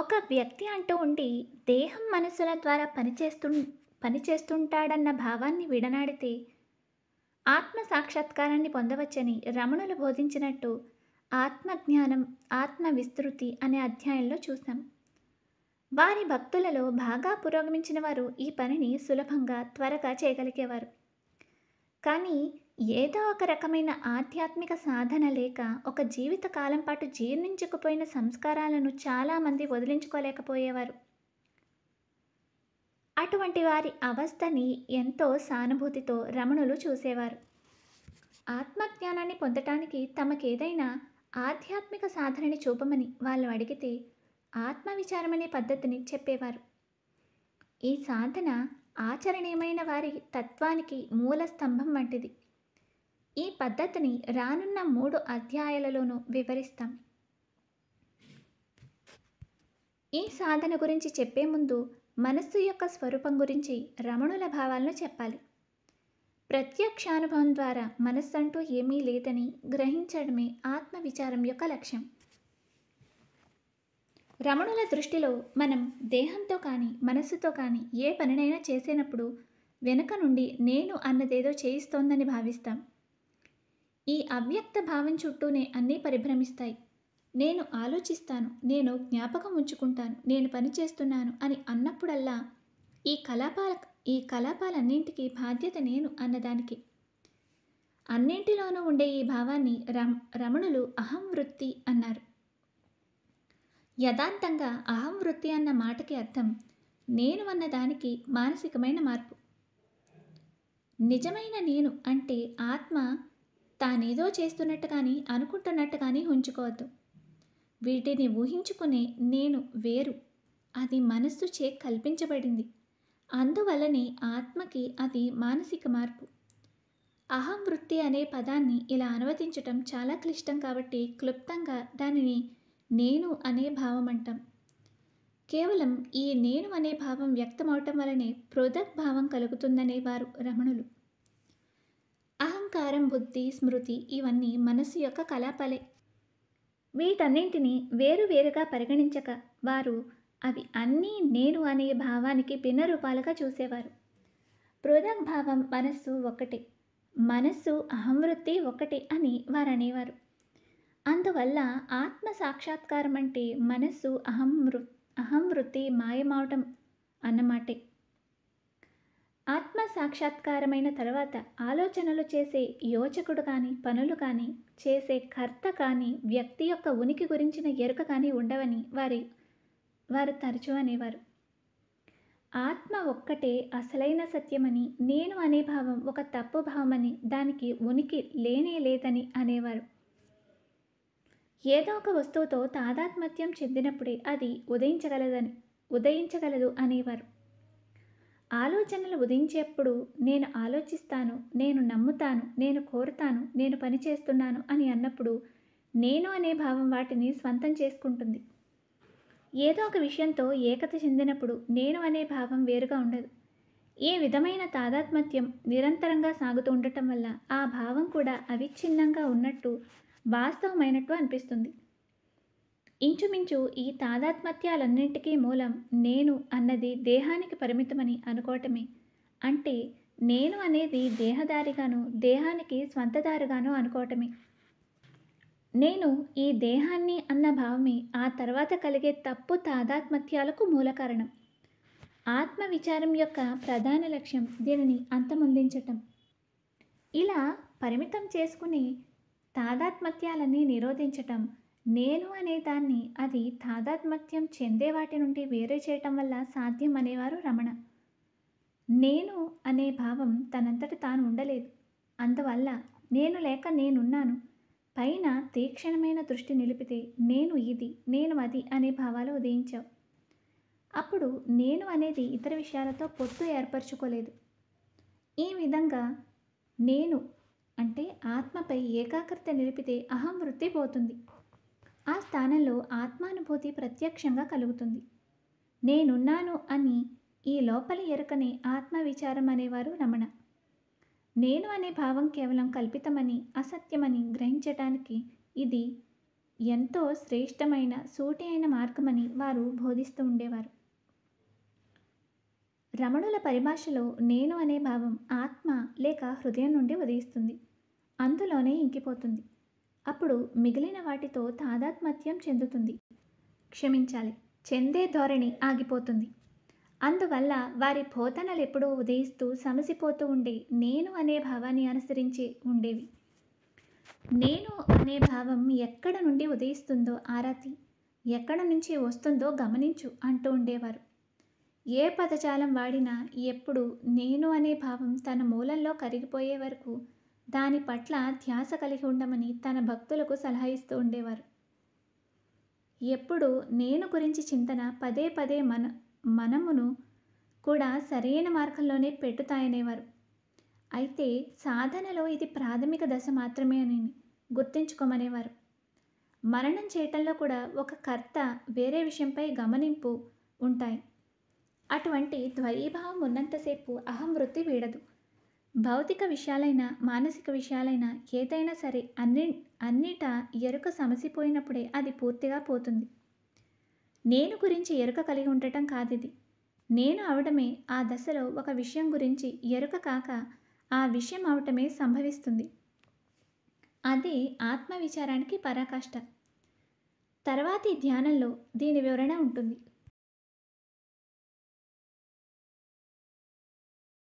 ఒక వ్యక్తి అంటూ ఉండి దేహం మనసుల ద్వారా పనిచేస్తు పనిచేస్తుంటాడన్న భావాన్ని విడనాడితే ఆత్మ సాక్షాత్కారాన్ని పొందవచ్చని రమణులు బోధించినట్టు ఆత్మజ్ఞానం ఆత్మ విస్తృతి అనే అధ్యాయంలో చూసాం వారి భక్తులలో బాగా పురోగమించిన వారు ఈ పనిని సులభంగా త్వరగా చేయగలిగేవారు కానీ ఏదో ఒక రకమైన ఆధ్యాత్మిక సాధన లేక ఒక జీవిత కాలం పాటు జీర్ణించకపోయిన సంస్కారాలను చాలామంది వదిలించుకోలేకపోయేవారు అటువంటి వారి అవస్థని ఎంతో సానుభూతితో రమణులు చూసేవారు ఆత్మజ్ఞానాన్ని పొందటానికి తమకేదైనా ఆధ్యాత్మిక సాధనని చూపమని వాళ్ళు అడిగితే ఆత్మవిచారమనే పద్ధతిని చెప్పేవారు ఈ సాధన ఆచరణీయమైన వారి తత్వానికి మూల స్తంభం వంటిది ఈ పద్ధతిని రానున్న మూడు అధ్యాయాలలోనూ వివరిస్తాం ఈ సాధన గురించి చెప్పే ముందు మనస్సు యొక్క స్వరూపం గురించి రమణుల భావాలను చెప్పాలి ప్రత్యక్షానుభవం ద్వారా మనస్సు అంటూ ఏమీ లేదని గ్రహించడమే ఆత్మ విచారం యొక్క లక్ష్యం రమణుల దృష్టిలో మనం దేహంతో కానీ మనస్సుతో కానీ ఏ పనినైనా చేసేటప్పుడు వెనుక నుండి నేను అన్నదేదో చేయిస్తోందని భావిస్తాం ఈ అవ్యక్త భావం చుట్టూనే అన్నీ పరిభ్రమిస్తాయి నేను ఆలోచిస్తాను నేను జ్ఞాపకం ఉంచుకుంటాను నేను పనిచేస్తున్నాను అని అన్నప్పుడల్లా ఈ కలాపాల ఈ కలాపాలన్నింటికీ బాధ్యత నేను అన్నదానికి అన్నింటిలోనూ ఉండే ఈ భావాన్ని రమ్ రమణులు అహం వృత్తి అన్నారు యథార్థంగా అహం వృత్తి అన్న మాటకి అర్థం నేను అన్నదానికి మానసికమైన మార్పు నిజమైన నేను అంటే ఆత్మ తానేదో చేస్తున్నట్టు కానీ అనుకుంటున్నట్టు కానీ ఉంచుకోవద్దు వీటిని ఊహించుకునే నేను వేరు అది మనస్సుచే కల్పించబడింది అందువలనే ఆత్మకి అది మానసిక మార్పు అహం వృత్తి అనే పదాన్ని ఇలా అనువదించటం చాలా క్లిష్టం కాబట్టి క్లుప్తంగా దానిని నేను అనే భావం అంటాం కేవలం ఈ నేను అనే భావం వ్యక్తం అవటం వలనే భావం కలుగుతుందనేవారు రమణులు అహంకారం బుద్ధి స్మృతి ఇవన్నీ మనస్సు యొక్క కలాపాలే వీటన్నింటినీ వేరువేరుగా పరిగణించక వారు అవి అన్నీ నేను అనే భావానికి భిన్న రూపాలుగా చూసేవారు పృథక్ భావం మనస్సు ఒకటి మనస్సు అహంవృత్తి ఒకటి అని వారు అనేవారు అందువల్ల ఆత్మ సాక్షాత్కారం అంటే మనస్సు అహం అహంవృత్తి మాయమావటం అన్నమాటే ఆత్మ సాక్షాత్కారమైన తర్వాత ఆలోచనలు చేసే యోచకుడు కానీ పనులు కానీ చేసే కర్త కానీ వ్యక్తి యొక్క ఉనికి గురించిన ఎరుక కానీ ఉండవని వారి వారు తరచూ అనేవారు ఆత్మ ఒక్కటే అసలైన సత్యమని నేను అనే భావం ఒక తప్పు భావమని దానికి ఉనికి లేనే లేదని అనేవారు ఏదో ఒక వస్తువుతో తాదాత్మత్యం చెందినప్పుడే అది ఉదయించగలదని ఉదయించగలదు అనేవారు ఆలోచనలు ఉదయించేప్పుడు నేను ఆలోచిస్తాను నేను నమ్ముతాను నేను కోరుతాను నేను పనిచేస్తున్నాను అని అన్నప్పుడు నేను అనే భావం వాటిని స్వంతం చేసుకుంటుంది ఏదో ఒక విషయంతో ఏకత చెందినప్పుడు నేను అనే భావం వేరుగా ఉండదు ఏ విధమైన తాదాత్మత్యం నిరంతరంగా సాగుతూ ఉండటం వల్ల ఆ భావం కూడా అవిచ్ఛిన్నంగా ఉన్నట్టు వాస్తవమైనట్టు అనిపిస్తుంది ఇంచుమించు ఈ తాదాత్మత్యాలన్నింటికీ మూలం నేను అన్నది దేహానికి పరిమితమని అనుకోవటమే అంటే నేను అనేది దేహదారిగాను దేహానికి స్వంతదారిగాను అనుకోవటమే నేను ఈ దేహాన్ని అన్న భావమే ఆ తర్వాత కలిగే తప్పు తాదాత్మత్యాలకు మూల కారణం ఆత్మ విచారం యొక్క ప్రధాన లక్ష్యం దీనిని అంతమొందించటం ఇలా పరిమితం చేసుకుని తాదాత్మత్యాలని నిరోధించటం నేను అనే దాన్ని అది తాదాత్మత్యం చెందే వాటి నుండి వేరే చేయటం వల్ల సాధ్యం అనేవారు రమణ నేను అనే భావం తనంతట తాను ఉండలేదు అందువల్ల నేను లేక నేనున్నాను పైన తీక్షణమైన దృష్టి నిలిపితే నేను ఇది నేను అది అనే భావాలు ఉదయించావు అప్పుడు నేను అనేది ఇతర విషయాలతో పొత్తు ఏర్పరచుకోలేదు ఈ విధంగా నేను అంటే ఆత్మపై ఏకాగ్రత నిలిపితే అహం వృత్తి పోతుంది ఆ స్థానంలో ఆత్మానుభూతి ప్రత్యక్షంగా కలుగుతుంది నేనున్నాను అని ఈ లోపలి ఎరుకనే ఆత్మవిచారం అనేవారు రమణ నేను అనే భావం కేవలం కల్పితమని అసత్యమని గ్రహించటానికి ఇది ఎంతో శ్రేష్టమైన సూటి అయిన మార్గమని వారు బోధిస్తూ ఉండేవారు రమణుల పరిభాషలో నేను అనే భావం ఆత్మ లేక హృదయం నుండి ఉదయిస్తుంది అందులోనే ఇంకిపోతుంది అప్పుడు మిగిలిన వాటితో తాదాత్మత్యం చెందుతుంది క్షమించాలి చెందే ధోరణి ఆగిపోతుంది అందువల్ల వారి పోతనలు ఎప్పుడూ ఉదయిస్తూ సమసిపోతూ ఉండే నేను అనే భావాన్ని అనుసరించి ఉండేవి నేను అనే భావం ఎక్కడ నుండి ఉదయిస్తుందో ఆరాతి ఎక్కడ నుంచి వస్తుందో గమనించు అంటూ ఉండేవారు ఏ పదజాలం వాడినా ఎప్పుడు నేను అనే భావం తన మూలంలో కరిగిపోయే వరకు దాని పట్ల ధ్యాస కలిగి ఉండమని తన భక్తులకు సలహా ఇస్తూ ఉండేవారు ఎప్పుడు నేను గురించి చింతన పదే పదే మన మనమును కూడా సరైన మార్గంలోనే పెట్టుతాయనేవారు అయితే సాధనలో ఇది ప్రాథమిక దశ మాత్రమే అని గుర్తుంచుకోమనేవారు మరణం చేయటంలో కూడా ఒక కర్త వేరే విషయంపై గమనింపు ఉంటాయి అటువంటి ద్వైభావం ఉన్నంతసేపు అహం వృత్తి వీడదు భౌతిక విషయాలైన మానసిక విషయాలైన ఏదైనా సరే అన్ని అన్నిటా ఎరుక సమసిపోయినప్పుడే అది పూర్తిగా పోతుంది నేను గురించి ఎరుక కలిగి ఉండటం కాదిది నేను అవడమే ఆ దశలో ఒక విషయం గురించి ఎరుక కాక ఆ విషయం అవటమే సంభవిస్తుంది అది ఆత్మవిచారానికి పరాకాష్ట తర్వాతి ధ్యానంలో దీని వివరణ ఉంటుంది